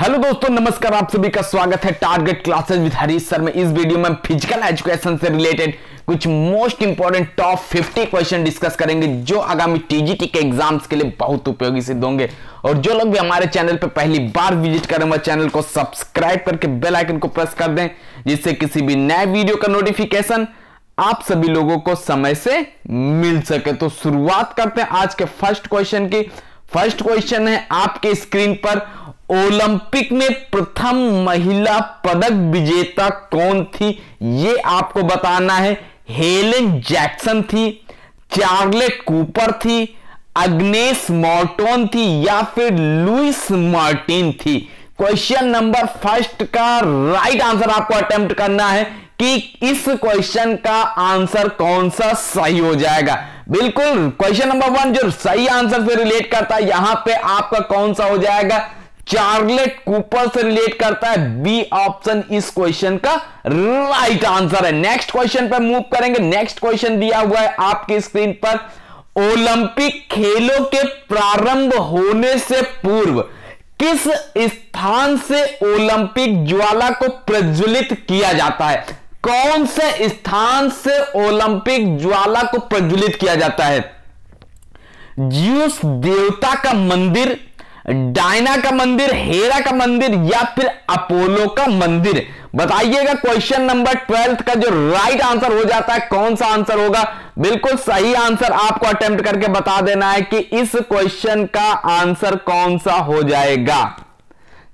hello दोस्तों नमस्कार आप सभी का स्वागत है target classes with Harish sir में इस वीडियो में फिजिकल एजुकेशन से रिलेटेड कुछ most important top 50 question discuss करेंगे जो आगामी टीजीटी के एग्जाम्स के लिए बहुत उपयोगी सिद्ध होंगे और जो लोग भी हमारे चैनल पर पहली बार विजिट करें वह चैनल को सब्सक्राइब करके बेल आइकन को प्रेस कर दें जिससे किसी भी नए वीडियो का नोटिफिकेशन आप सभी लोगों को समय से मिल सके तो शुरुआत करते हैं आज के फर्स्ट क्वेश्चन की फर्स्ट क्वेश्चन है आपके स्क्रीन पर ओलंपिक में प्रथम महिला पदक विजेता कौन थी ये आपको बताना है हेलेन जैक्सन थी चार्लेट कूपर थी अग्नेश मॉर्टोन थी या फिर लुइस मार्टिन थी क्वेश्चन नंबर फर्स्ट का राइट आंसर आपको अटेम्प्ट करना है कि इस क्वेश्चन का आंसर कौन सा सही हो जाएगा बिल्कुल क्वेश्चन नंबर वन जो सही आंसर से रिलेट करता है यहां पे आपका कौन सा हो जाएगा चार्लेट कूपर से रिलेट करता है बी ऑप्शन इस क्वेश्चन का राइट आंसर है नेक्स्ट क्वेश्चन पर मूव करेंगे नेक्स्ट क्वेश्चन दिया हुआ है आपकी स्क्रीन पर ओलंपिक खेलों के प्रारंभ होने से पूर्व किस स्थान से ओलंपिक ज्वाला को प्रज्वलित किया जाता है कौन से स्थान से ओलंपिक ज्वाला को प्रज्वलित किया जाता है ज्यूस देवता का मंदिर डायना का मंदिर हेरा का मंदिर या फिर अपोलो का मंदिर बताइएगा क्वेश्चन नंबर ट्वेल्थ का जो राइट आंसर हो जाता है कौन सा आंसर होगा बिल्कुल सही आंसर आपको अटेम्प्ट करके बता देना है कि इस क्वेश्चन का आंसर कौन सा हो जाएगा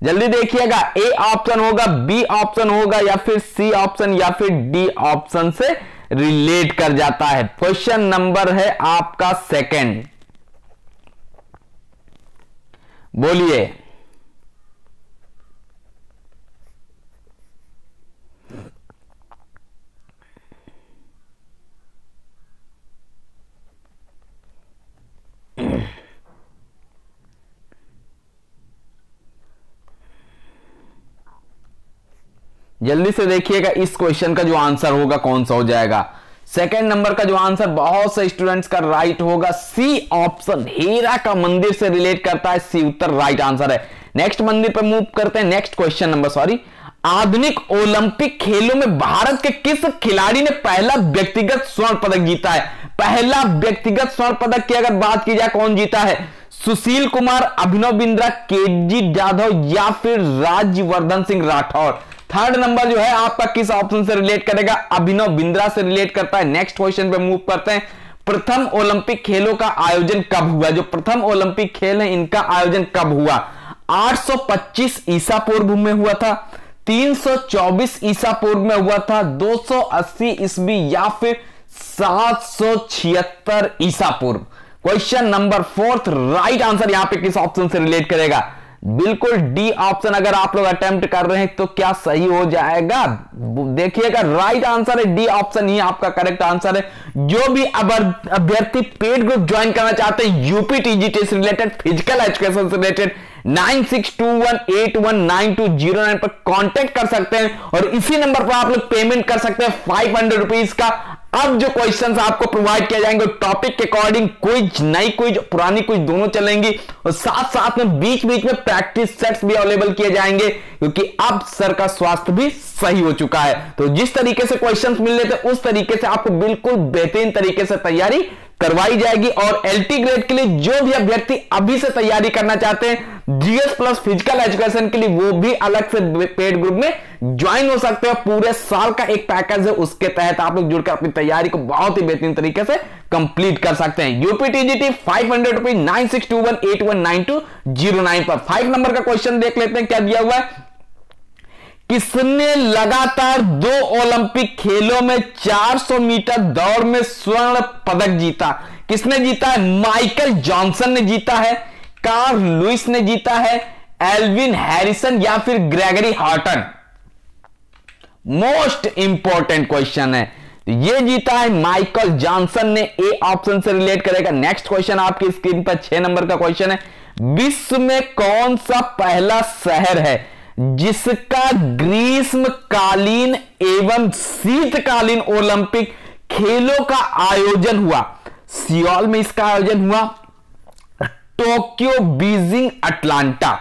जल्दी देखिएगा ए ऑप्शन होगा बी ऑप्शन होगा या फिर सी ऑप्शन या फिर डी ऑप्शन से रिलेट कर जाता है क्वेश्चन नंबर है आपका सेकेंड बोलिए जल्दी से देखिएगा इस क्वेश्चन का जो आंसर होगा कौन सा हो जाएगा सेकेंड नंबर का जो आंसर बहुत से स्टूडेंट्स का राइट होगा सी ऑप्शन हीरा का मंदिर से रिलेट करता है सी उत्तर राइट आंसर है नेक्स्ट मंदिर पर मूव करते हैं नेक्स्ट क्वेश्चन नंबर सॉरी आधुनिक ओलंपिक खेलों में भारत के किस खिलाड़ी ने पहला व्यक्तिगत स्वर्ण पदक जीता है पहला व्यक्तिगत स्वर्ण पदक की अगर बात की जाए कौन जीता है सुशील कुमार अभिनव बिंद्रा के जी जाधव या फिर राज्यवर्धन सिंह राठौर थर्ड नंबर जो है आपका किस ऑप्शन से रिलेट करेगा अभिनव बिंद्रा से रिलेट करता है नेक्स्ट क्वेश्चन पे मूव करते हैं प्रथम ओलंपिक खेलों का आयोजन कब हुआ जो प्रथम ओलंपिक खेल है इनका आयोजन कब हुआ 825 ईसा पूर्व में हुआ था 324 ईसा पूर्व में हुआ था 280 ईस्वी या फिर 776 ईसा पूर्व question number fourth right answer यहां पे किस ऑप्शन से रिलेट करेगा बिल्कुल डी ऑप्शन अगर आप लोग अटेम्प्ट कर रहे हैं तो क्या सही हो जाएगा देखिएगा राइट आंसर है डी ऑप्शन ही आपका करेक्ट आंसर है जो भी अभ्यर्थी पेड ग्रुप ज्वाइन करना चाहते हैं यूपी टीजीटी से रिलेटेड फिजिकल एजुकेशन से related nine six two one eight one nine two zero nine पर कांटेक्ट कर सकते हैं और इसी नंबर पर आप लोग पेमेंट कर सकते हैं फाइव हंड्रेड रुपीज का अब जो क्वेश्चन आपको प्रोवाइड किया जाएंगे टॉपिक के अकॉर्डिंग क्विज नई क्विज पुरानी क्विज दोनों चलेंगी और साथ साथ में बीच बीच में प्रैक्टिस सेट्स भी अवेलेबल किए जाएंगे क्योंकि अब सर का स्वास्थ्य भी सही हो चुका है तो जिस तरीके से क्वेश्चन मिल रहे थे उस तरीके से आपको बिल्कुल बेहतरीन तरीके से तैयारी करवाई जाएगी और एलटी ग्रेड के लिए जो भी अभ्यर्थी अभी से तैयारी करना चाहते हैं जीएस प्लस फिजिकल एजुकेशन के लिए वो भी अलग से पेड ग्रुप में ज्वाइन हो सकते हैं पूरे साल का एक पैकेज है उसके तहत आप लोग जुड़कर अपनी तैयारी को बहुत ही बेहतरीन तरीके से कंप्लीट कर सकते हैं TGT five hundred rupees nine six two one eight one nine two zero nine पर फाइव नंबर का क्वेश्चन देख लेते हैं क्या दिया हुआ है किसने लगातार दो ओलंपिक खेलों में 400 मीटर दौड़ में स्वर्ण पदक जीता किसने जीता है माइकल जॉनसन ने जीता है कार लुइस ने जीता है एल्विन हैरिसन या फिर Gregory Horton most important question है ये जीता है माइकल जॉनसन ने ए ऑप्शन से रिलेट करेगा नेक्स्ट क्वेश्चन आपकी स्क्रीन पर छह नंबर का क्वेश्चन है विश्व में कौन सा पहला शहर है जिसका ग्रीष्मकालीन एवं शीतकालीन ओलंपिक खेलों का आयोजन हुआ सियोल में इसका आयोजन हुआ टोक्यो बीजिंग अटलांटा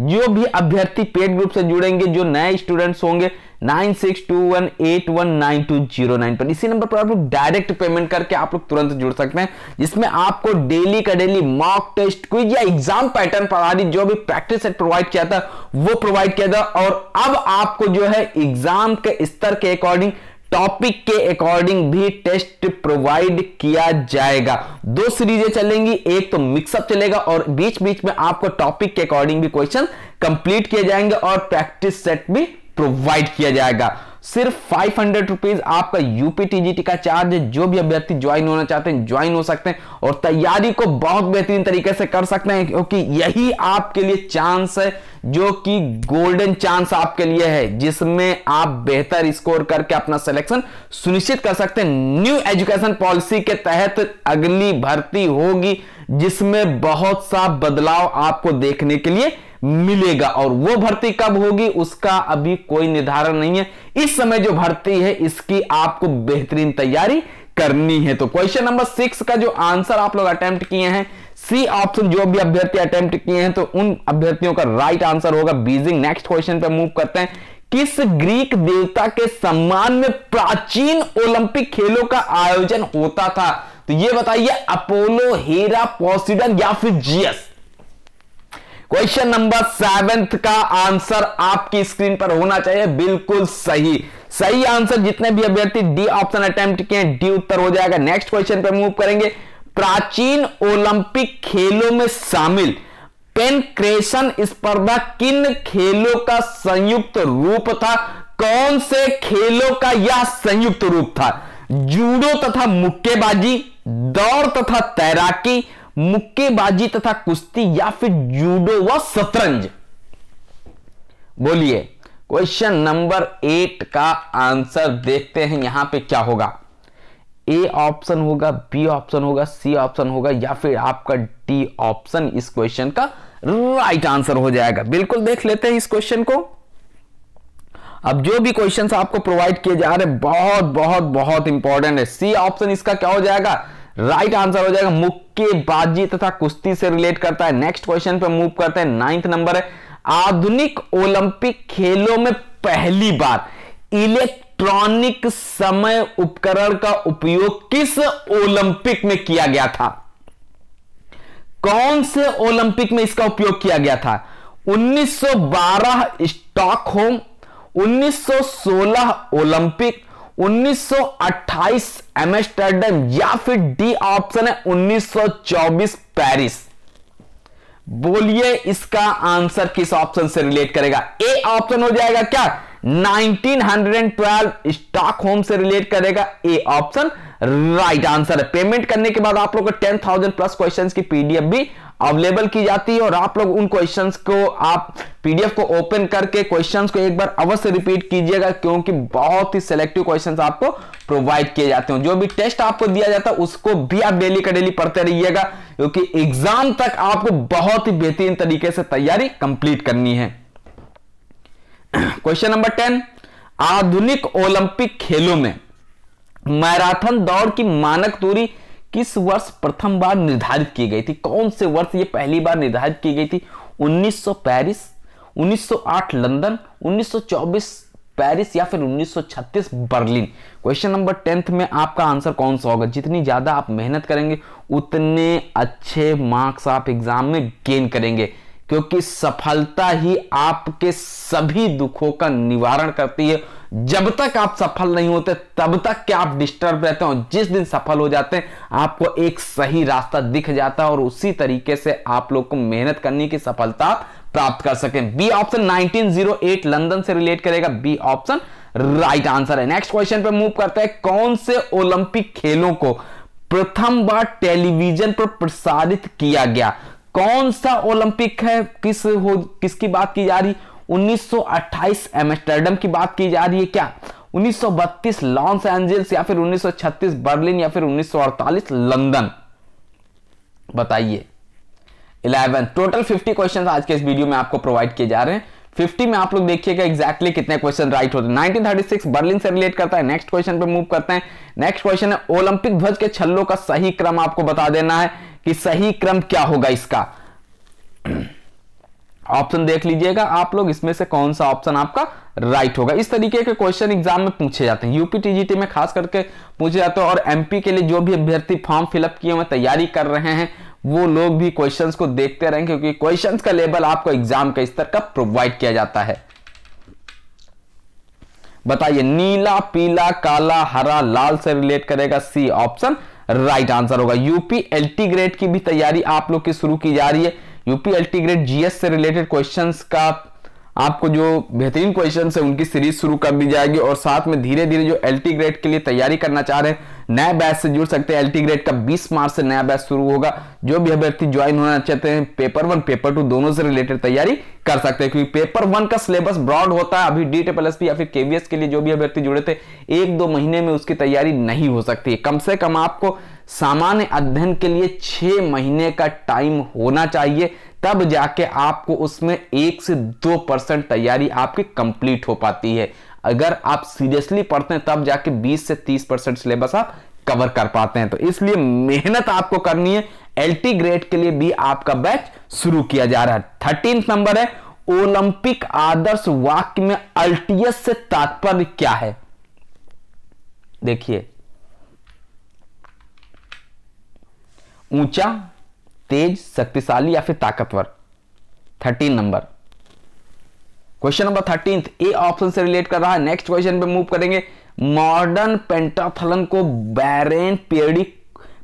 जो भी अभ्यर्थी पेड ग्रुप से जुड़ेंगे जो नए स्टूडेंट्स होंगे nine six two one eight one nine two zero nine पर इसी नंबर पर आप लोग डायरेक्ट पेमेंट करके आप लोग तुरंत जुड़ सकते हैं जिसमें आपको डेली का डेली मॉक टेस्ट क्विज या एग्जाम पैटर्न पर आधारित जो भी प्रैक्टिस सेट प्रोवाइड किया था वो प्रोवाइड किया था और अब आपको जो है एग्जाम के स्तर के अकॉर्डिंग टॉपिक के अकॉर्डिंग भी टेस्ट प्रोवाइड किया जाएगा दो सीरीजें चलेंगी एक तो मिक्सअप चलेगा और बीच बीच में आपको टॉपिक के अकॉर्डिंग भी क्वेश्चन कंप्लीट किए जाएंगे और प्रैक्टिस सेट भी प्रोवाइड किया जाएगा सिर्फ फाइव हंड्रेड रुपीज आपका यूपी टीजीटी का चार्ज जो भी अभ्यर्थी ज्वाइन होना चाहते हैं ज्वाइन हो सकते हैं और तैयारी को बहुत बेहतरीन तरीके से कर सकते हैं क्योंकि यही आपके लिए चांस है जो कि गोल्डन चांस आपके लिए है जिसमें आप बेहतर स्कोर करके अपना सिलेक्शन सुनिश्चित कर सकते हैं न्यू एजुकेशन पॉलिसी के तहत अगली भर्ती होगी जिसमें बहुत सा बदलाव आपको देखने के लिए मिलेगा और वो भर्ती कब होगी उसका अभी कोई निर्धारण नहीं है इस समय जो भर्ती है इसकी आपको बेहतरीन तैयारी करनी है तो क्वेश्चन नंबर सिक्स का जो आंसर आप लोग अटेम्प्ट किए हैं सी ऑप्शन जो भी अभ्यर्थी अटेम्प्ट किए हैं तो उन अभ्यर्थियों का राइट आंसर होगा बीजिंग नेक्स्ट क्वेश्चन पे मूव करते हैं किस ग्रीक देवता के सम्मान में प्राचीन ओलंपिक खेलों का आयोजन होता था तो ये बताइए अपोलो हीरा पोसिडन या फिर जियस क्वेश्चन नंबर सेवेंथ का आंसर आपकी स्क्रीन पर होना चाहिए बिल्कुल सही सही आंसर जितने भी अभ्यर्थी डी ऑप्शन अटेम्प्ट किए डी उत्तर हो जाएगा नेक्स्ट क्वेश्चन पर मूव करेंगे प्राचीन ओलंपिक खेलों में शामिल पेन क्रेशन स्पर्धा किन खेलों का संयुक्त रूप था कौन से खेलों का यह संयुक्त रूप था जूडो तथा मुक्केबाजी दौड़ तथा तैराकी मुक्केबाजी तथा कुश्ती या फिर जूडो व शतरंज बोलिए क्वेश्चन नंबर एट का आंसर देखते हैं यहां पे क्या होगा ए ऑप्शन होगा बी ऑप्शन होगा सी ऑप्शन होगा या फिर आपका डी ऑप्शन इस क्वेश्चन का राइट आंसर हो जाएगा बिल्कुल देख लेते हैं इस क्वेश्चन को अब जो भी क्वेश्चन आपको प्रोवाइड किए जा रहे बहुत बहुत बहुत इंपॉर्टेंट है सी ऑप्शन इसका क्या हो जाएगा राइट right आंसर हो जाएगा मुक्केबाजी तथा कुश्ती से रिलेट करता है नेक्स्ट क्वेश्चन पे मूव करते हैं नाइन्थ नंबर है आधुनिक ओलंपिक खेलों में पहली बार इलेक्ट्रॉनिक समय उपकरण का उपयोग किस ओलंपिक में किया गया था कौन से ओलंपिक में इसका उपयोग किया गया था 1912 स्टॉकहोम 1916 ओलंपिक 1928 एमस्टरडम या फिर डी ऑप्शन है 1924 पेरिस बोलिए इसका आंसर किस ऑप्शन से रिलेट करेगा ए ऑप्शन हो जाएगा क्या 1912 होम से रिलेट करेगा ए ऑप्शन राइट आंसर है पेमेंट करने के बाद आप लोग को टेन थाउजेंड प्लस क्वेश्चन की पीडीएफ भी अवेलेबल की जाती है और आप लोग उन क्वेश्चंस को आप पीडीएफ को ओपन करके क्वेश्चंस को एक बार अवश्य रिपीट कीजिएगा क्योंकि बहुत ही सिलेक्टिव क्वेश्चंस आपको प्रोवाइड किए जाते हैं जो भी टेस्ट आपको दिया जाता है उसको भी आप डेली का डेली पढ़ते रहिएगा क्योंकि एग्जाम तक आपको बहुत ही बेहतरीन तरीके से तैयारी कंप्लीट करनी है क्वेश्चन नंबर टेन आधुनिक ओलंपिक खेलों में मैराथन दौड़ की मानक दूरी किस वर्ष प्रथम बार निर्धारित की गई थी कौन से वर्ष ये पहली बार निर्धारित की गई थी 1900 पेरिस 1908 लंदन 1924 पेरिस या फिर 1936 बर्लिन क्वेश्चन नंबर टेंथ में आपका आंसर कौन सा होगा जितनी ज़्यादा आप मेहनत करेंगे उतने अच्छे मार्क्स आप एग्जाम में गेन करेंगे क्योंकि सफलता ही आपके सभी दुखों का निवारण करती है जब तक आप सफल नहीं होते तब तक क्या आप डिस्टर्ब रहते और जिस दिन सफल हो जाते हैं आपको एक सही रास्ता दिख जाता है और उसी तरीके से आप लोग को मेहनत करने की सफलता प्राप्त कर सकें बी ऑप्शन 1908 लंदन से रिलेट करेगा बी ऑप्शन राइट आंसर है नेक्स्ट क्वेश्चन पे मूव करते हैं कौन से ओलंपिक खेलों को प्रथम बार टेलीविजन पर प्रसारित किया गया कौन सा ओलंपिक है किस हो किसकी बात की जा रही 1928 एमस्टरडम की बात की जा रही है क्या 1932 लॉस एंजल्स या फिर 1936 बर्लिन या फिर 1948 लंदन बताइए 11 टोटल 50 क्वेश्चन आज के इस वीडियो में आपको प्रोवाइड किए जा रहे हैं 50 में आप लोग देखिएगा exactly कितने क्वेश्चन राइट होते हैं 1936 बर्लिन से रिलेट करता है नेक्स्ट क्वेश्चन पे मूव करते हैं नेक्स्ट क्वेश्चन है ओलंपिक ध्वज के छल्लों का सही क्रम आपको बता देना है कि सही क्रम क्या होगा इसका ऑप्शन देख लीजिएगा आप लोग इसमें से कौन सा ऑप्शन आपका राइट होगा इस तरीके के क्वेश्चन एग्जाम में पूछे जाते हैं यूपी टीजीटी में खास करके पूछे जाते हैं और एमपी के लिए जो भी अभ्यर्थी फॉर्म फिलअप किए हुए तैयारी कर रहे हैं वो लोग भी क्वेश्चंस को देखते रहें क्योंकि क्वेश्चंस का लेवल आपको एग्जाम के स्तर का प्रोवाइड किया जाता है बताइए नीला पीला काला हरा लाल से रिलेट करेगा सी ऑप्शन राइट आंसर होगा यूपी एल्टी ग्रेड की भी तैयारी आप लोग की शुरू की जा रही है यूपी एल्टी ग्रेड जीएस से रिलेटेड क्वेश्चंस का आपको जो बेहतरीन क्वेश्चन है उनकी सीरीज शुरू कर दी जाएगी और साथ में धीरे धीरे जो एल ग्रेड के लिए तैयारी करना चाह रहे हैं नया बैच से जुड़ सकते हैं एलटी ग्रेड का 20 मार्च से नया बैच शुरू होगा जो भी अभ्यर्थी ज्वाइन होना चाहते हैं पेपर वन पेपर टू दोनों से रिलेटेड तैयारी कर सकते हैं क्योंकि पेपर वन का सिलेबस ब्रॉड होता है अभी डी टेपल एस या फिर केवीएस के लिए जो भी अभ्यर्थी जुड़े थे एक दो महीने में उसकी तैयारी नहीं हो सकती कम से कम आपको सामान्य अध्ययन के लिए छह महीने का टाइम होना चाहिए तब जाके आपको उसमें एक से दो परसेंट तैयारी आपकी कंप्लीट हो पाती है अगर आप सीरियसली पढ़ते हैं तब जाके 20 से 30 परसेंट सिलेबस आप कवर कर पाते हैं तो इसलिए मेहनत आपको करनी है एलटी ग्रेड के लिए भी आपका बैच शुरू किया जा रहा है थर्टीन नंबर है ओलंपिक आदर्श वाक्य में अल्टियस से तात्पर्य क्या है देखिए ऊंचा तेज शक्तिशाली या फिर ताकतवर thirteen number question number thirteen A option से रिलेट कर रहा है नेक्स्ट क्वेश्चन पे मूव करेंगे मॉडर्न पेंटाथलन को बैरेन पेडी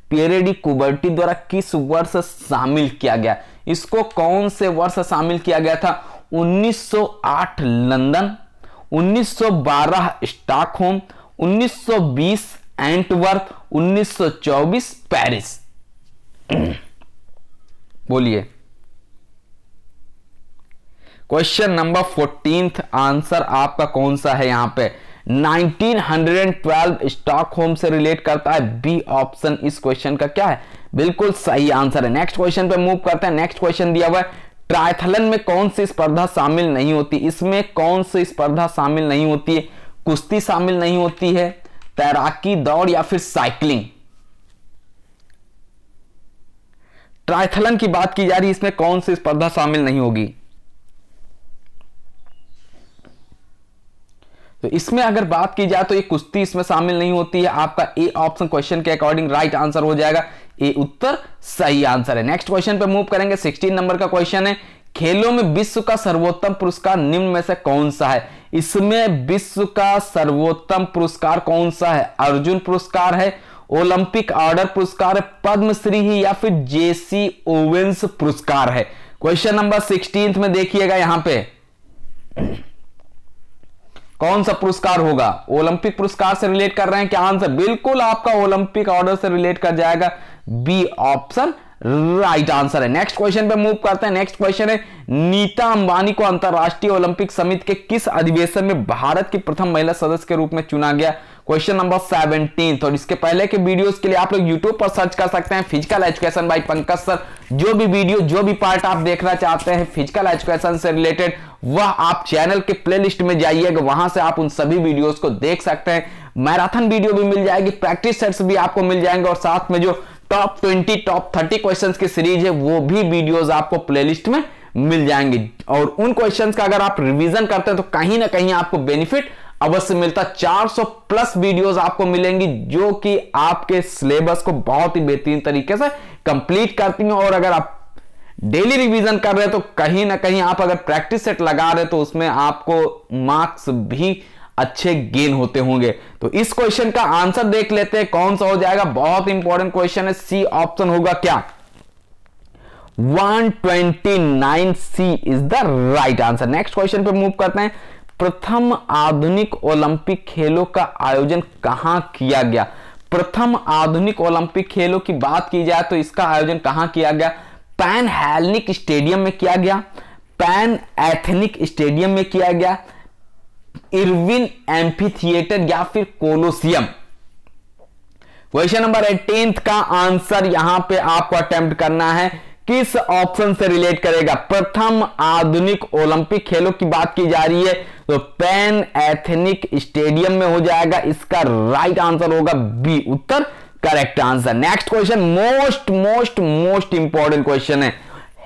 पेरेडी कुबर्टी द्वारा किस वर्ष शामिल किया गया इसको कौन से वर्ष शामिल किया गया था 1908 लंदन 1912 स्टॉकहोम 1920 एंटवर्क 1924 पेरिस बोलिए क्वेश्चन नंबर फोर्टींथ आंसर आपका कौन सा है यहां पे 1912 होम से रिलेट करता है बी ऑप्शन इस क्वेश्चन का क्या है बिल्कुल सही आंसर है नेक्स्ट क्वेश्चन पे मूव करते हैं नेक्स्ट क्वेश्चन दिया हुआ है ट्राइथलन में कौन सी स्पर्धा शामिल नहीं होती इसमें कौन सी स्पर्धा शामिल नहीं होती है कुश्ती शामिल नहीं होती है तैराकी दौड़ या फिर साइकिलिंग ट्राइथलन की बात की जा रही है इसमें कौन सी स्पर्धा शामिल नहीं होगी तो इसमें अगर बात की जाए तो ये कुश्ती इसमें शामिल नहीं होती है आपका ए ऑप्शन क्वेश्चन के अकॉर्डिंग राइट आंसर हो जाएगा ए उत्तर सही आंसर है नेक्स्ट क्वेश्चन पे मूव करेंगे 16 नंबर का क्वेश्चन है खेलों में विश्व का सर्वोत्तम पुरस्कार निम्न में से कौन सा है इसमें विश्व का सर्वोत्तम पुरस्कार कौन सा है अर्जुन पुरस्कार है ओलंपिक ऑर्डर पुरस्कार पद्मश्री ही या फिर जेसी ओवेंस पुरस्कार है क्वेश्चन नंबर सिक्सटींथ में देखिएगा यहां पे कौन सा पुरस्कार होगा ओलंपिक पुरस्कार से रिलेट कर रहे हैं क्या आंसर बिल्कुल आपका ओलंपिक ऑर्डर से रिलेट कर जाएगा बी ऑप्शन राइट आंसर है नेक्स्ट क्वेश्चन पे मूव करते हैं नेक्स्ट क्वेश्चन है नीता अंबानी को अंतर्राष्ट्रीय ओलंपिक समिति के किस अधिवेशन में भारत की प्रथम महिला सदस्य के रूप में चुना गया क्वेश्चन नंबर सेवनटीन और इसके पहले के वीडियोस के लिए आप लोग यूट्यूब पर सर्च कर सकते हैं physical education by Pankaj sir जो भी वीडियो जो भी पार्ट आप देखना चाहते हैं फिजिकल एजुकेशन से रिलेटेड वह आप चैनल के प्लेलिस्ट में जाइएगा वहां से आप उन सभी वीडियोस को देख सकते हैं मैराथन वीडियो भी मिल जाएगी प्रैक्टिस सेट्स भी आपको मिल जाएंगे और साथ में जो top twenty top thirty question की सीरीज है वो भी वीडियोज आपको प्ले में मिल जाएंगे और उन क्वेश्चंस का अगर आप रिवीजन करते हैं तो कहीं ना कहीं आपको बेनिफिट अवश्य मिलता 400 प्लस वीडियोस आपको मिलेंगी जो कि आपके सिलेबस को बहुत ही बेहतरीन तरीके से कंप्लीट करती हैं और अगर आप डेली रिवीजन कर रहे हैं तो कहीं ना कहीं आप अगर प्रैक्टिस सेट लगा रहे हैं तो उसमें आपको मार्क्स भी अच्छे गेन होते होंगे तो इस क्वेश्चन का आंसर देख लेते हैं कौन सा हो जाएगा बहुत इंपॉर्टेंट क्वेश्चन है सी ऑप्शन होगा क्या 129 C is the right answer next question पे मूव करते हैं प्रथम आधुनिक ओलंपिक खेलों का आयोजन कहाँ किया गया प्रथम आधुनिक ओलंपिक खेलों की बात की जाए तो इसका आयोजन कहाँ किया गया पैन हेलनिक स्टेडियम में किया गया पैन एथनिक स्टेडियम में किया गया इरविन एम्फी थिएटर या फिर कोलोसियम क्वेश्चन नंबर एटीन का आंसर यहां पे आपको अटेम्प्ट करना है किस ऑप्शन से रिलेट करेगा प्रथम आधुनिक ओलंपिक खेलों की बात की जा रही है तो पैन एथनिक स्टेडियम में हो जाएगा इसका राइट आंसर होगा बी उत्तर correct answer next question most most most important question है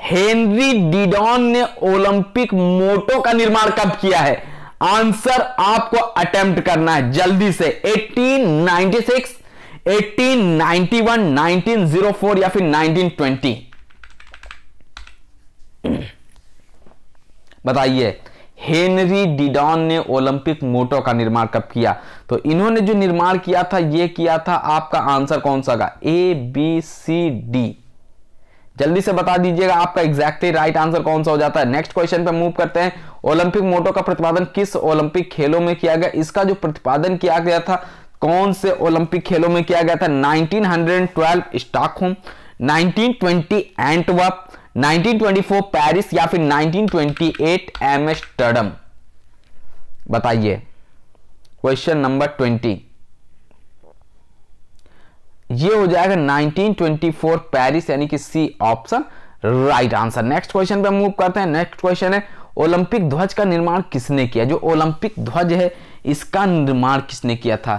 हेनरी डिडॉन ने ओलंपिक मोटो का निर्माण कब किया है आंसर आपको अटेम्प्ट करना है जल्दी से 1896, 1891, 1904 या फिर 1920 बताइए हेनरी डिडॉन ने ओलंपिक मोटो का निर्माण कब किया तो इन्होंने जो निर्माण किया था यह किया था आपका आंसर कौन सा का ए बी सी डी जल्दी से बता दीजिएगा आपका एग्जैक्टली राइट आंसर कौन सा हो जाता है नेक्स्ट क्वेश्चन पे मूव करते हैं ओलंपिक मोटो का प्रतिपादन किस ओलंपिक खेलों में किया गया इसका जो प्रतिपादन किया गया था कौन से ओलंपिक खेलों में किया गया था 1912 स्टॉकहोम 1920 एंटवर्प 1924 पेरिस या फिर 1928 एमस्टर्डम बताइए क्वेश्चन नंबर 20 ये हो जाएगा 1924 पेरिस यानी कि C option right answer next question पे हम मूव करते हैं नेक्स्ट क्वेश्चन है ओलंपिक ध्वज का निर्माण किसने किया जो ओलंपिक ध्वज है इसका निर्माण किसने किया था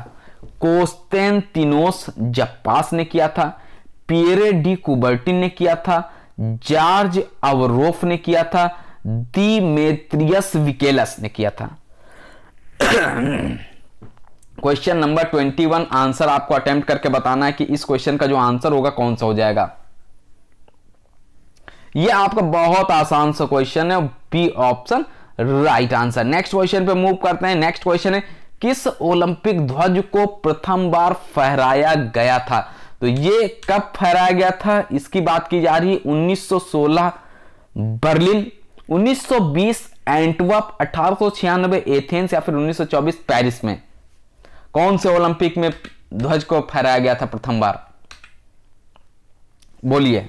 कोस्तेन तिनोस जपास ने किया था पियरे डी कुबर्टिन ने किया था जॉर्ज अवरोफ ने किया था मेत्रियस विकेलस ने किया था question number twenty one answer आपको अटेम्प्ट करके बताना है कि इस क्वेश्चन का जो आंसर होगा कौन सा हो जाएगा यह आपका बहुत आसान सा क्वेश्चन है B option right answer next question पे मूव करते हैं नेक्स्ट क्वेश्चन है किस ओलंपिक ध्वज को प्रथम बार फहराया गया था तो ये कब फहराया गया था इसकी बात की जा रही है 1916 बर्लिन 1920 एंटवर्प अठारह एथेंस या फिर 1924 पेरिस में कौन से ओलंपिक में ध्वज को फहराया गया था प्रथम बार बोलिए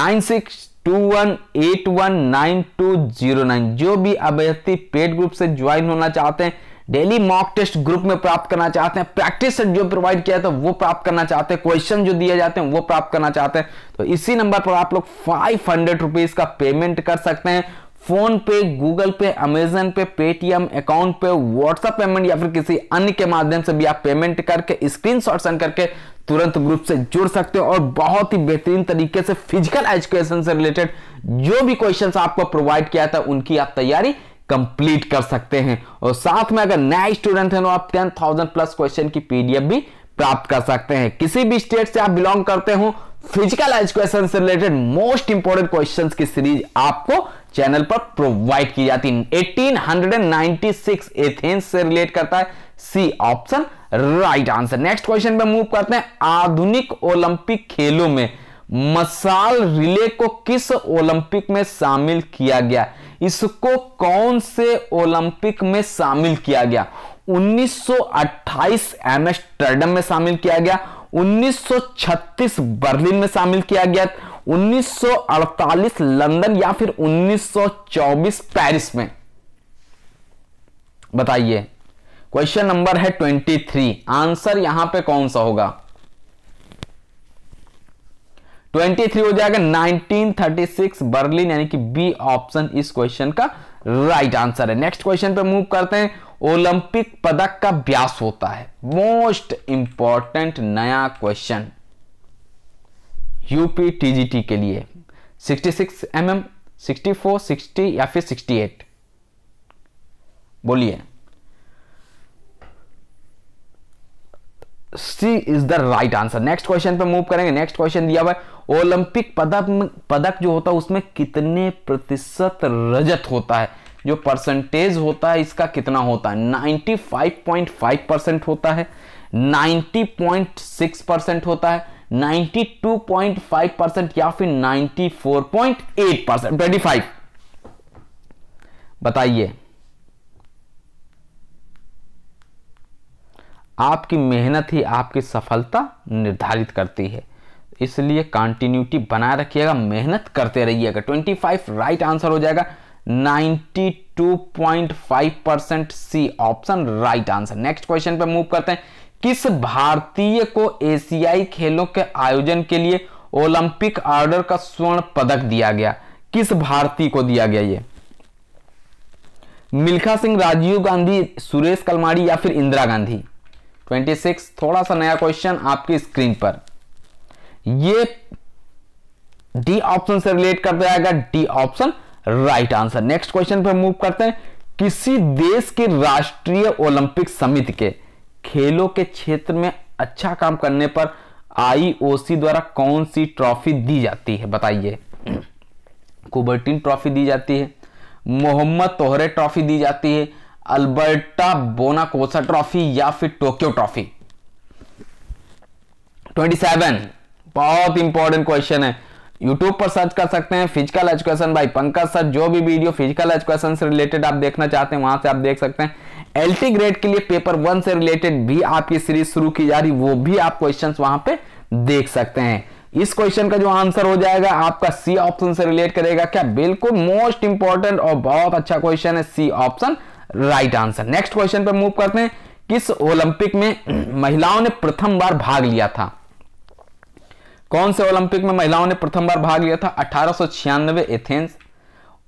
nine six two one eight one nine two zero nine जो भी अभ्यर्थी पेड ग्रुप से ज्वाइन होना चाहते हैं डेली मॉक टेस्ट ग्रुप में प्राप्त करना चाहते हैं प्रैक्टिस जो प्रोवाइड किया था तो वो प्राप्त करना चाहते हैं क्वेश्चन जो दिए जाते हैं वो प्राप्त करना चाहते हैं तो इसी नंबर पर आप लोग फाइव हंड्रेड रुपीज का पेमेंट कर सकते हैं PhonePe Google Pay Amazon Pay Paytm account पे व्हाट्सएप पेमेंट या फिर किसी अन्य के माध्यम से भी आप पेमेंट करके स्क्रीन शॉट सेंड करके तुरंत ग्रुप से जुड़ सकते हो और बहुत ही बेहतरीन तरीके से फिजिकल एजुकेशन से रिलेटेड जो भी क्वेश्चन आपको प्रोवाइड किया था उनकी आप तैयारी कंप्लीट कर सकते हैं और साथ में अगर नए स्टूडेंट हैं तो आप टेन थाउजेंड प्लस क्वेश्चन की पीडीएफ भी प्राप्त कर सकते हैं किसी भी स्टेट से आप बिलोंग करते हो फिजिकल एजुकेशन से रिलेटेड मोस्ट इंपोर्टेंट क्वेश्चन की सीरीज आपको चैनल पर प्रोवाइड की जाती है 1896 एथेन्स से रिलेट करता है C option right answer next question पे मूव करते हैं आधुनिक ओलंपिक खेलों में मसाल रिले को किस ओलंपिक में शामिल किया गया इसको कौन से ओलंपिक में शामिल किया गया 1928 एमस्टर्डम में शामिल किया गया 1936 बर्लिन में शामिल किया गया 1948 लंदन या फिर 1924 पेरिस में बताइए क्वेश्चन नंबर है 23 आंसर यहां पे कौन सा होगा 23 हो जाएगा 1936 बर्लिन यानी कि बी ऑप्शन इस क्वेश्चन का राइट आंसर है नेक्स्ट क्वेश्चन पे मूव करते हैं ओलंपिक पदक का व्यास होता है मोस्ट इंपॉर्टेंट नया क्वेश्चन यूपी टीजीटी के लिए 66 M M sixty four sixty या फिर सिक्सटी एट बोलिए C is the right answer next question पे मूव करेंगे नेक्स्ट क्वेश्चन दिया हुआ है ओलंपिक पदक पदक जो होता है उसमें कितने प्रतिशत रजत होता है जो परसेंटेज होता है इसका कितना होता है 95.5 परसेंट होता है 90.6 परसेंट होता है 92.5 परसेंट या फिर 94.8 परसेंट ट्वेंटी बताइए आपकी मेहनत ही आपकी सफलता निर्धारित करती है इसलिए कंटिन्यूटी बनाए रखिएगा मेहनत करते रहिएगा 25 राइट आंसर हो जाएगा 92.5 percent C option right answer next question पर मूव करते हैं किस भारतीय को एशियाई खेलों के आयोजन के लिए ओलंपिक ऑर्डर का स्वर्ण पदक दिया गया किस भारतीय को दिया गया ये मिल्खा सिंह राजीव गांधी सुरेश कलमाड़ी या फिर इंदिरा गांधी 26 थोड़ा सा नया क्वेश्चन आपकी स्क्रीन पर ये डी ऑप्शन से रिलेट कर जाएगा D option right answer next question पर मूव करते हैं किसी देश के राष्ट्रीय ओलंपिक समिति के खेलों के क्षेत्र में अच्छा काम करने पर आईओसी द्वारा कौन सी ट्रॉफी दी जाती है बताइए कुबर्टिन ट्रॉफी दी जाती है मोहम्मद तोहरे ट्रॉफी दी जाती है अल्बर्टा बोनाकोसा ट्रॉफी या फिर टोक्यो ट्रॉफी 27 बहुत इंपॉर्टेंट क्वेश्चन है यूट्यूब पर सर्च कर सकते हैं फिजिकल एजुकेशन भाई पंकज सर जो भी वीडियो फिजिकल एजुकेशन से रिलेटेड आप देखना चाहते हैं वहां से आप देख सकते हैं एलटी ग्रेड के लिए पेपर वन से रिलेटेड भी आपकी सीरीज शुरू की जा रही वो भी आप क्वेश्चन वहां पे देख सकते हैं इस क्वेश्चन का जो आंसर हो जाएगा आपका सी ऑप्शन से रिलेट करेगा क्या बिल्कुल मोस्ट इंपॉर्टेंट और बहुत अच्छा क्वेश्चन है C option right answer next question पर मूव करते हैं किस ओलंपिक में महिलाओं ने प्रथम बार भाग लिया था कौन से ओलंपिक में महिलाओं ने प्रथम बार भाग लिया था अठारह एथेंस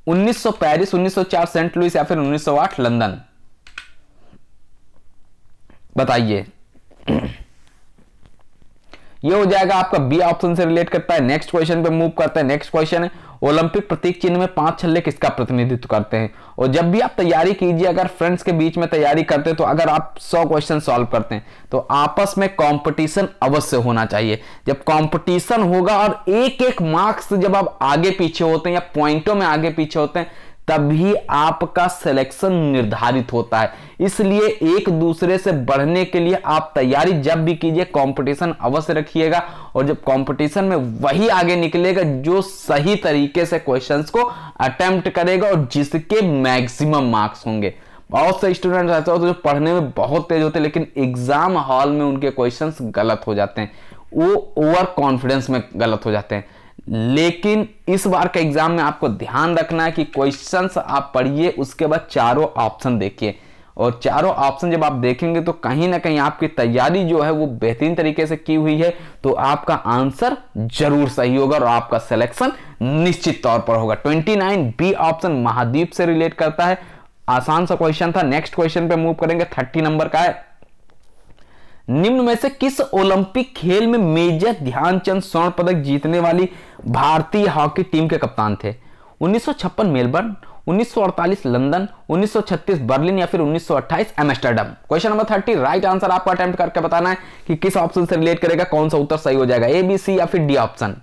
1900 पेरिस 1904 सेंट लुइस या फिर 1908 लंदन बताइए ये हो जाएगा आपका बी ऑप्शन से रिलेट करता है नेक्स्ट क्वेश्चन पे मूव करता है नेक्स्ट क्वेश्चन है ओलंपिक प्रतीक चिन्ह में पांच छल्ले किसका प्रतिनिधित्व करते हैं और जब भी आप तैयारी कीजिए अगर फ्रेंड्स के बीच में तैयारी करते हैं तो अगर आप सौ क्वेश्चन सॉल्व करते हैं तो आपस में कॉम्पिटिशन अवश्य होना चाहिए जब कॉम्पिटिशन होगा और एक एक मार्क्स जब आप आगे पीछे होते हैं या पॉइंटों में आगे पीछे होते हैं तभी आपका सिलेक्शन निर्धारित होता है इसलिए एक दूसरे से बढ़ने के लिए आप तैयारी जब भी कीजिए कंपटीशन अवश्य रखिएगा और जब कंपटीशन में वही आगे निकलेगा जो सही तरीके से क्वेश्चंस को अटेम्प्ट करेगा और जिसके मैक्सिमम मार्क्स होंगे बहुत से स्टूडेंट्स ऐसे होते हैं जो पढ़ने में बहुत तेज होते हैं लेकिन एग्जाम हॉल में उनके क्वेश्चन गलत हो जाते हैं वो ओवर कॉन्फिडेंस में गलत हो जाते हैं लेकिन इस बार के एग्जाम में आपको ध्यान रखना है कि क्वेश्चंस आप पढ़िए उसके बाद चारों ऑप्शन देखिए और चारों ऑप्शन जब आप देखेंगे तो कहीं ना कहीं आपकी तैयारी जो है वो बेहतरीन तरीके से की हुई है तो आपका आंसर जरूर सही होगा और आपका सिलेक्शन निश्चित तौर पर होगा 29 बी ऑप्शन महाद्वीप से रिलेट करता है आसान सा क्वेश्चन था नेक्स्ट क्वेश्चन पे मूव करेंगे 30 नंबर का है निम्न में से किस ओलंपिक खेल में मेजर ध्यानचंद स्वर्ण पदक जीतने वाली भारतीय हॉकी टीम के कप्तान थे 1956 मेलबर्न 1948 लंदन 1936 बर्लिन या फिर 1928 Amsterdam question number 30 right answer आपको अटेम्प्ट करके बताना है कि किस ऑप्शन से रिलेट करेगा कौन सा उत्तर सही हो जाएगा ए बी सी या फिर डी ऑप्शन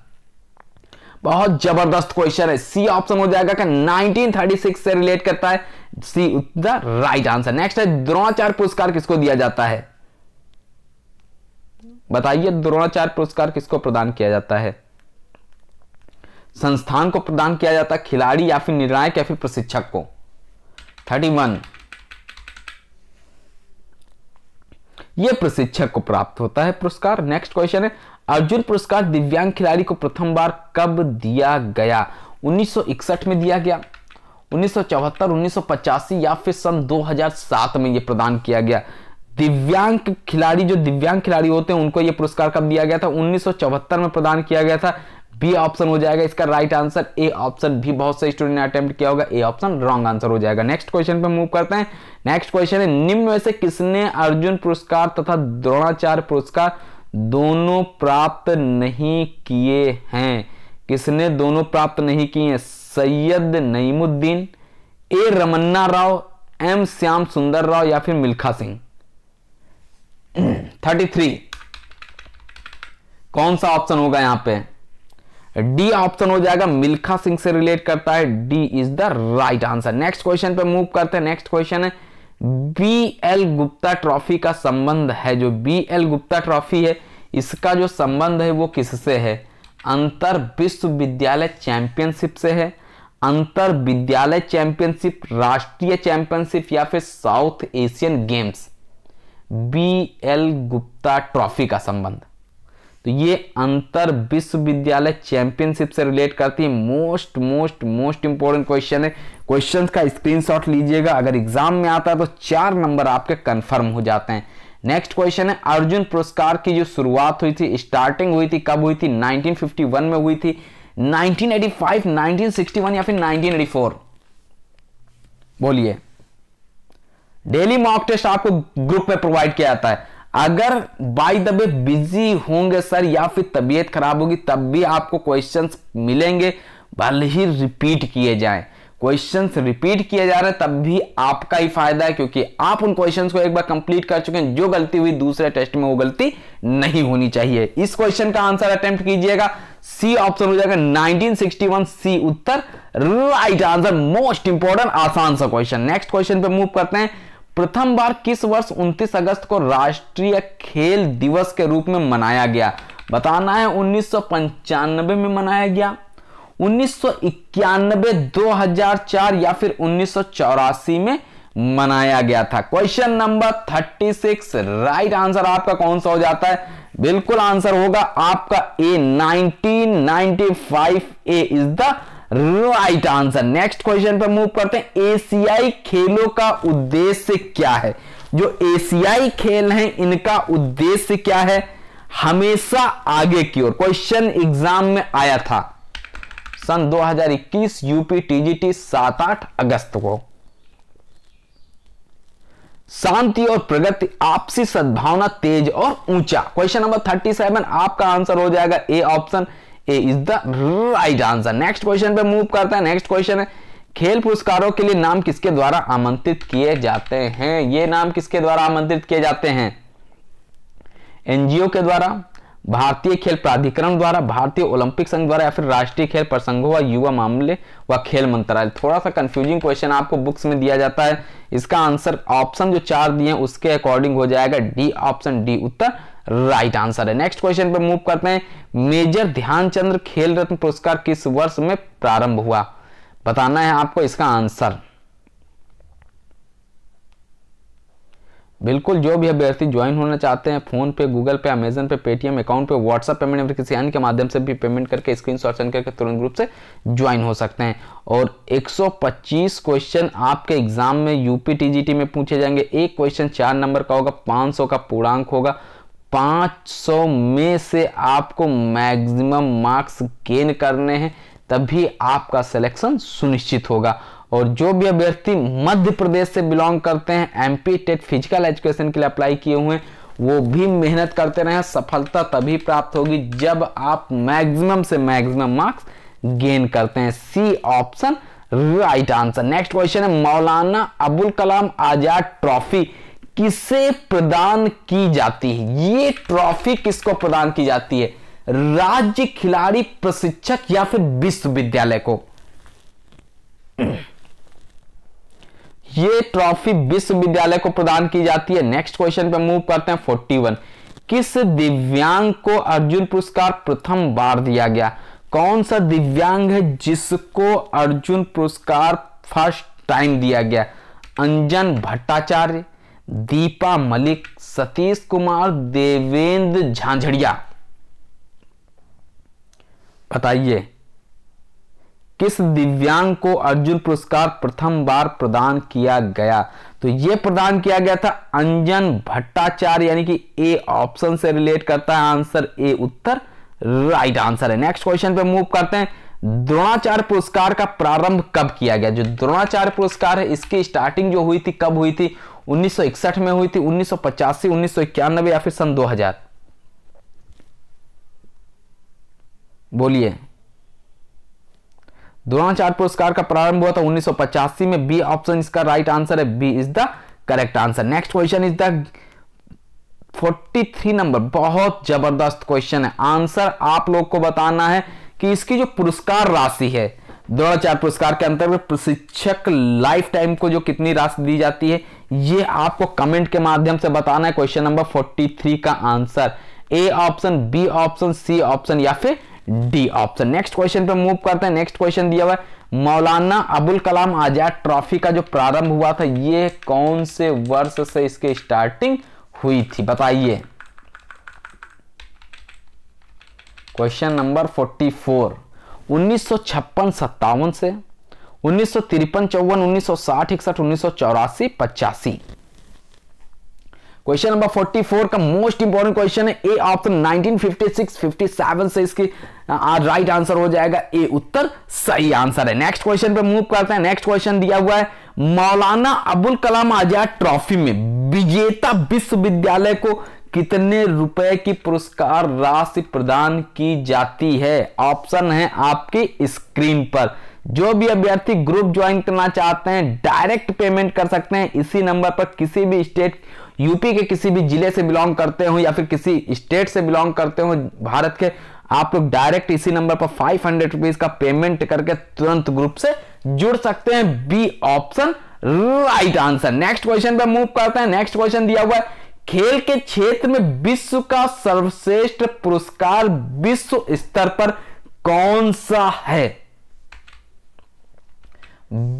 बहुत जबरदस्त क्वेश्चन है सी ऑप्शन हो जाएगा कि 1936 से रिलेट करता है C the right answer next है द्रोणाचार्य पुरस्कार किसको दिया जाता है बताइए द्रोणाचार्य पुरस्कार किसको प्रदान किया जाता है संस्थान को प्रदान किया जाता है खिलाड़ी या फिर निर्णायक या फिर प्रशिक्षक को थर्टी वन यह प्रशिक्षक को प्राप्त होता है पुरस्कार नेक्स्ट क्वेश्चन है अर्जुन पुरस्कार दिव्यांग खिलाड़ी को प्रथम बार कब दिया गया 1961 में दिया गया 1974, 1985 या फिर सन 2007 में यह प्रदान किया गया दिव्यांग खिलाड़ी जो दिव्यांग खिलाड़ी होते हैं उनको यह पुरस्कार कब दिया गया था उन्नीस में प्रदान किया गया था बी ऑप्शन हो जाएगा इसका राइट आंसर ए ऑप्शन भी बहुत से स्टूडेंट ने अटेम्प्ट किया होगा ए ऑप्शन रॉन्ग आंसर हो जाएगा नेक्स्ट क्वेश्चन पे मूव करते हैं नेक्स्ट क्वेश्चन है निम्न में से किसने अर्जुन पुरस्कार तथा द्रोणाचार्य पुरस्कार दोनों प्राप्त नहीं किए हैं किसने दोनों प्राप्त नहीं किए हैं सैयद नईमुद्दीन ए रमन्ना राव एम श्याम सुंदर राव या फिर मिल्खा सिंह थर्टी थ्री कौन सा ऑप्शन होगा यहां पे डी ऑप्शन हो जाएगा मिल्खा सिंह से रिलेट करता है D is the right answer next question पे मूव करते हैं नेक्स्ट क्वेश्चन है बी एल गुप्ता ट्रॉफी का संबंध है जो बी एल गुप्ता ट्रॉफी है इसका जो संबंध है वो किससे है अंतर विश्वविद्यालय चैंपियनशिप से है अंतर विद्यालय चैंपियनशिप राष्ट्रीय चैंपियनशिप या फिर South Asian Games B L Gupta trophy का संबंध तो ये अंतर विश्वविद्यालय चैंपियनशिप से रिलेट करती है most most most important question है क्वेश्चन का स्क्रीनशॉट लीजिएगा अगर एग्जाम में आता है तो चार नंबर आपके कंफर्म हो जाते हैं नेक्स्ट क्वेश्चन है अर्जुन पुरस्कार की जो शुरुआत हुई थी स्टार्टिंग हुई थी कब हुई थी 1951 में हुई थी 1985, 1961 या फिर 1984 बोलिए डेली मॉक टेस्ट आपको ग्रुप में प्रोवाइड किया जाता है अगर बाई द वे बिजी होंगे सर या फिर तबीयत खराब होगी तब भी आपको क्वेश्चन मिलेंगे भले ही रिपीट किए जाए क्वेश्चन रिपीट किए जा रहे हैं तब भी आपका ही फायदा है क्योंकि आप उन क्वेश्चन को एक बार कंप्लीट कर चुके हैं जो गलती हुई दूसरे टेस्ट में वो गलती नहीं होनी चाहिए इस क्वेश्चन का आंसर अटेम्प्ट कीजिएगा सी ऑप्शन हो जाएगा 1961 सी उत्तर राइट आंसर मोस्ट इंपोर्टेंट आसान सा क्वेश्चन नेक्स्ट क्वेश्चन पे मूव करते हैं प्रथम बार किस वर्ष 29 अगस्त को राष्ट्रीय खेल दिवस के रूप में मनाया गया बताना है उन्नीस में मनाया गया 1991, 2004 या फिर उन्नीस में मनाया गया था क्वेश्चन नंबर 36 राइट आंसर आपका कौन सा हो जाता है बिल्कुल आंसर होगा आपका A 1995 A is the right answer next question पर मूव करते हैं एशियाई खेलों का उद्देश्य क्या है जो एशियाई खेल हैं इनका उद्देश्य क्या है हमेशा आगे की ओर क्वेश्चन एग्जाम में आया था सन 2021 यूपी टीजीटी 7-8 अगस्त को शांति और प्रगति आपसी सद्भावना तेज और ऊंचा क्वेश्चन नंबर 37 आपका आंसर हो जाएगा A option A is the right answer next question पे मूव करते हैं नेक्स्ट क्वेश्चन है खेल पुरस्कारों के लिए नाम किसके द्वारा आमंत्रित किए जाते हैं ये नाम किसके द्वारा आमंत्रित किए जाते हैं एनजीओ के द्वारा भारतीय खेल प्राधिकरण द्वारा भारतीय ओलंपिक संघ द्वारा या फिर राष्ट्रीय खेल प्रसंगों व युवा मामले व खेल मंत्रालय थोड़ा सा कंफ्यूजिंग क्वेश्चन आपको बुक्स में दिया जाता है इसका आंसर ऑप्शन जो चार दिए उसके अकॉर्डिंग हो जाएगा डी ऑप्शन डी उत्तर राइट आंसर है नेक्स्ट क्वेश्चन पे मूव करते हैं मेजर ध्यानचंद्र खेल रत्न पुरस्कार किस वर्ष में प्रारंभ हुआ बताना है आपको इसका आंसर बिल्कुल जो भी अभ्यर्थी ज्वाइन होना चाहते हैं PhonePe Google Pay Amazon Pay Paytm account पे व्हाट्सअप पेमेंट या किसी अन्य के माध्यम से भी पेमेंट करके स्क्रीन शॉट सेंड करके तुरंत ग्रुप से ज्वाइन हो सकते हैं और 125 क्वेश्चन आपके एग्जाम में यूपी टीजीटी में पूछे जाएंगे एक क्वेश्चन चार नंबर का होगा 500 का पूर्णांक होगा 500 में से आपको मैक्सिमम मार्क्स गेन करने हैं तभी आपका सिलेक्शन सुनिश्चित होगा और जो भी अभ्यर्थी मध्य प्रदेश से बिलोंग करते हैं M P TET physical education के लिए अप्लाई किए हुए हैं वो भी मेहनत करते रहे सफलता तभी प्राप्त होगी जब आप मैक्सिमम से मैक्सिमम मार्क्स गेन करते हैं C option right answer next question है मौलाना अबुल कलाम आजाद ट्रॉफी किसे प्रदान की जाती है ये ट्रॉफी किसको प्रदान की जाती है राज्य खिलाड़ी प्रशिक्षक या फिर विश्वविद्यालय को ये ट्रॉफी विश्वविद्यालय को प्रदान की जाती है नेक्स्ट क्वेश्चन पे मूव करते हैं फोर्टी वन किस दिव्यांग को अर्जुन पुरस्कार प्रथम बार दिया गया कौन सा दिव्यांग है जिसको अर्जुन पुरस्कार फर्स्ट टाइम दिया गया अंजन भट्टाचार्य दीपा मलिक सतीश कुमार देवेंद्र झांझड़िया बताइए किस दिव्यांग को अर्जुन पुरस्कार प्रथम बार प्रदान किया गया तो यह प्रदान किया गया था अंजन भट्टाचार्य यानी कि ए ऑप्शन से रिलेट करता है आंसर ए उत्तर राइट आंसर है नेक्स्ट क्वेश्चन पे मूव करते हैं द्रोणाचार्य पुरस्कार का प्रारंभ कब किया गया जो द्रोणाचार्य पुरस्कार है इसकी स्टार्टिंग जो हुई थी कब हुई थी 1961 में हुई थी उन्नीस पचासी उन्नीस या फिर सन 2000 बोलिए द्रोणाचार्य पुरस्कार का प्रारंभ हुआ था उन्नीस में बी ऑप्शन इसका राइट आंसर है B is the correct answer next question is the 43 number बहुत जबरदस्त क्वेश्चन है आंसर आप लोग को बताना है कि इसकी जो पुरस्कार राशि है द्रोणाचार्य पुरस्कार के अंतर्गत प्रशिक्षक लाइफ टाइम को जो कितनी राशि दी जाती है ये आपको कमेंट के माध्यम से बताना है क्वेश्चन नंबर 43 का answer A option B option C option या फिर डी ऑप्शन नेक्स्ट क्वेश्चन पे मूव करते हैं नेक्स्ट क्वेश्चन दिया हुआ मौलाना अबुल कलाम आजाद ट्रॉफी का जो प्रारंभ हुआ था ये कौन से वर्ष से इसके स्टार्टिंग हुई थी बताइए क्वेश्चन नंबर फोर उन्नीस सौ सत्तावन से उन्नीस सौ तिरपन चौवन उन्नीस सौ साठ इकसठ उन्नीस सौ चौरासी पचासी क्वेश्चन नंबर 44 का मोस्ट इंपॉर्टेंट क्वेश्चन है ए ऑप्शन फिफ्टी 57 से इसकी राइट आंसर हो जाएगा ए उत्तर सही आंसर है नेक्स्ट क्वेश्चन पे मूव करते हैं नेक्स्ट क्वेश्चन दिया हुआ है मौलाना अबुल कलाम आजाद ट्रॉफी में विजेता विश्वविद्यालय को कितने रुपए की पुरस्कार राशि प्रदान की जाती है ऑप्शन है आपके स्क्रीन पर जो भी अभ्यर्थी ग्रुप ज्वाइन करना चाहते हैं डायरेक्ट पेमेंट कर सकते हैं इसी नंबर पर किसी भी स्टेट यूपी के किसी भी जिले से बिलोंग करते हो या फिर किसी स्टेट से बिलोंग करते हो भारत के आप लोग डायरेक्ट इसी नंबर पर फाइव हंड्रेड रुपीज का पेमेंट करके तुरंत ग्रुप से जुड़ सकते हैं B option right answer next question पर मूव करते हैं नेक्स्ट क्वेश्चन दिया हुआ है खेल के क्षेत्र में विश्व का सर्वश्रेष्ठ पुरस्कार विश्व स्तर पर कौन सा है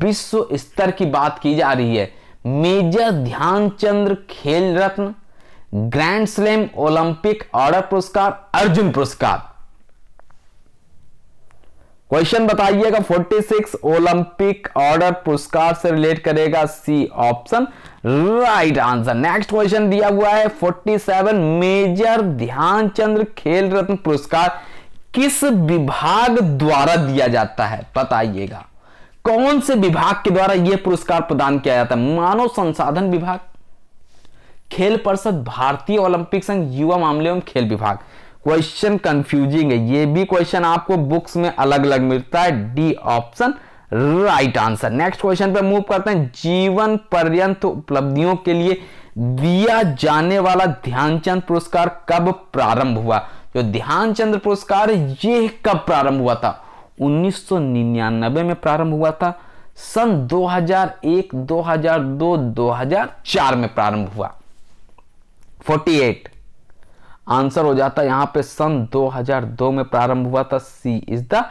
विश्व स्तर की बात की जा रही है major Dhyanchand Khel Ratna grand slam Olympic order पुरस्कार अर्जुन पुरस्कार क्वेश्चन बताइएगा 46 ओलंपिक ऑर्डर पुरस्कार से रिलेट करेगा C option right answer next question दिया हुआ है 47 मेजर ध्यानचंद्र खेल रत्न पुरस्कार किस विभाग द्वारा दिया जाता है बताइएगा कौन से विभाग के द्वारा यह पुरस्कार प्रदान किया जाता है मानव संसाधन विभाग खेल परिषद भारतीय ओलंपिक संघ युवा मामले एवं खेल विभाग क्वेश्चन कंफ्यूजिंग है ये भी क्वेश्चन आपको बुक्स में अलग अलग मिलता है D option right answer next question पे मूव करते हैं जीवन पर्यंत उपलब्धियों के लिए दिया जाने वाला ध्यानचंद पुरस्कार कब प्रारंभ हुआ जो ध्यानचंद पुरस्कार ये कब प्रारंभ हुआ था 1999 में प्रारंभ हुआ था सन 2001, 2002, 2004 में प्रारंभ हुआ आंसर हो जाता यहां पे सन 2002 में प्रारंभ हुआ था C is the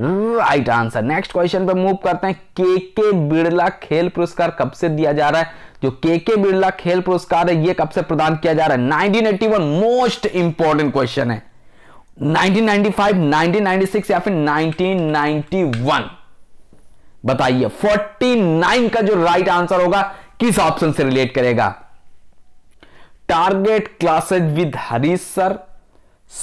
right answer next question पे मूव करते हैं के के बिड़ला खेल पुरस्कार कब से दिया जा रहा है जो के के बिड़ला खेल पुरस्कार है ये कब से प्रदान किया जा रहा है 1981 मोस्ट इंपॉर्टेंट क्वेश्चन है 1995 1996 या फिर 1991 बताइए 49 का जो राइट right आंसर होगा किस ऑप्शन से रिलेट करेगा target classes with Harish sir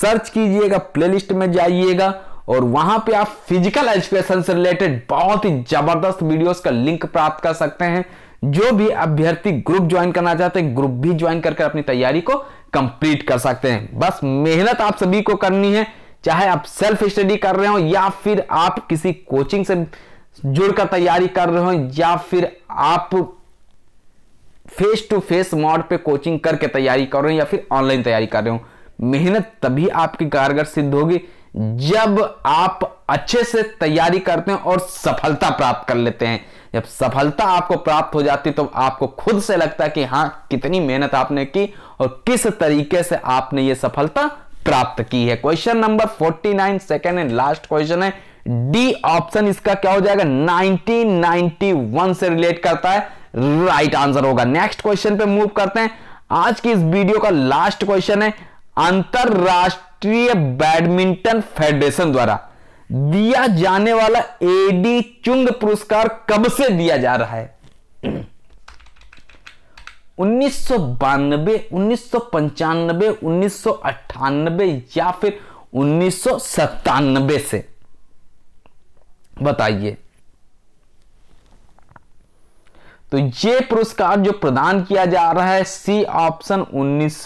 search कीजिएगा प्लेलिस्ट में जाइएगा और वहां पे आप फिजिकल एजुकेशन से रिलेटेड बहुत ही जबरदस्त वीडियोस का लिंक प्राप्त कर सकते हैं जो भी अभ्यर्थी ग्रुप ज्वाइन करना चाहते हैं ग्रुप भी ज्वाइन करके अपनी तैयारी को कंप्लीट कर सकते हैं बस मेहनत आप सभी को करनी है चाहे आप सेल्फ स्टडी कर रहे हो या फिर आप किसी कोचिंग से जुड़कर तैयारी कर रहे हो या फिर आप फेस टू फेस मोड पे कोचिंग करके तैयारी कर रहे हो या फिर ऑनलाइन तैयारी कर रहे हो मेहनत तभी आपकी कारगर सिद्ध होगी जब आप अच्छे से तैयारी करते हैं और सफलता प्राप्त कर लेते हैं जब सफलता आपको प्राप्त हो जाती तो आपको खुद से लगता है कि हाँ कितनी मेहनत आपने की और किस तरीके से आपने ये सफलता प्राप्त की है question number 49 second and last question है डी ऑप्शन इसका क्या हो जाएगा 1991 से रिलेट करता है राइट आंसर होगा नेक्स्ट क्वेश्चन पे मूव करते हैं आज की इस वीडियो का लास्ट क्वेश्चन है अंतरराष्ट्रीय बैडमिंटन फेडरेशन द्वारा दिया जाने वाला एडी चुंग पुरस्कार कब से दिया जा रहा है उन्नीस सौ बानबे उन्नीस सौ पंचानबे उन्नीस सौ अट्ठानबे या फिर उन्नीस सौ सत्तानबे से बताइए तो ये पुरस्कार जो प्रदान किया जा रहा है सी ऑप्शन उन्नीस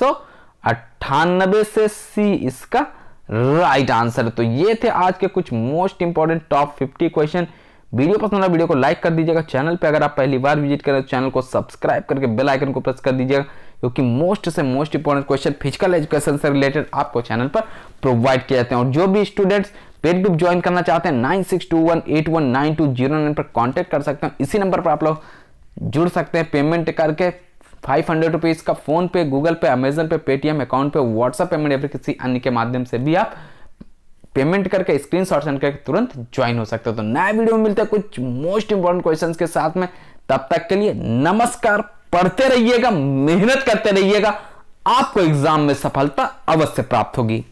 से सी इसका राइट आंसर तो ये थे आज के कुछ most important top 50 question video पसंद आया वीडियो को लाइक कर दीजिएगा चैनल पे अगर आप पहली बार विजिट करें तो चैनल को सब्सक्राइब करके बेल आइकन को प्रेस कर दीजिएगा क्योंकि मोस्ट से most important question physical education से रिलेटेड आपको चैनल पर प्रोवाइड किए जाते हैं और जो भी स्टूडेंट्स पेड ग्रुप ज्वाइन करना चाहते हैं nine six two one eight one nine two zero nine पर कॉन्टेक्ट कर सकते हैं इसी नंबर पर आप लोग जुड़ सकते हैं पेमेंट करके फाइव हंड्रेड रुपीज़ का PhonePe Google Pay Amazon Pay Paytm account पे व्हाट्सअप पेमेंट या फिर किसी अन्य के माध्यम से भी आप पेमेंट करके स्क्रीन शॉट सेंड करके तुरंत ज्वाइन हो सकते हो तो नया वीडियो में मिलते हैं कुछ मोस्ट इंपॉर्टेंट क्वेश्चन के साथ में तब तक के लिए नमस्कार पढ़ते रहिएगा मेहनत करते रहिएगा आपको एग्जाम में सफलता अवश्य प्राप्त होगी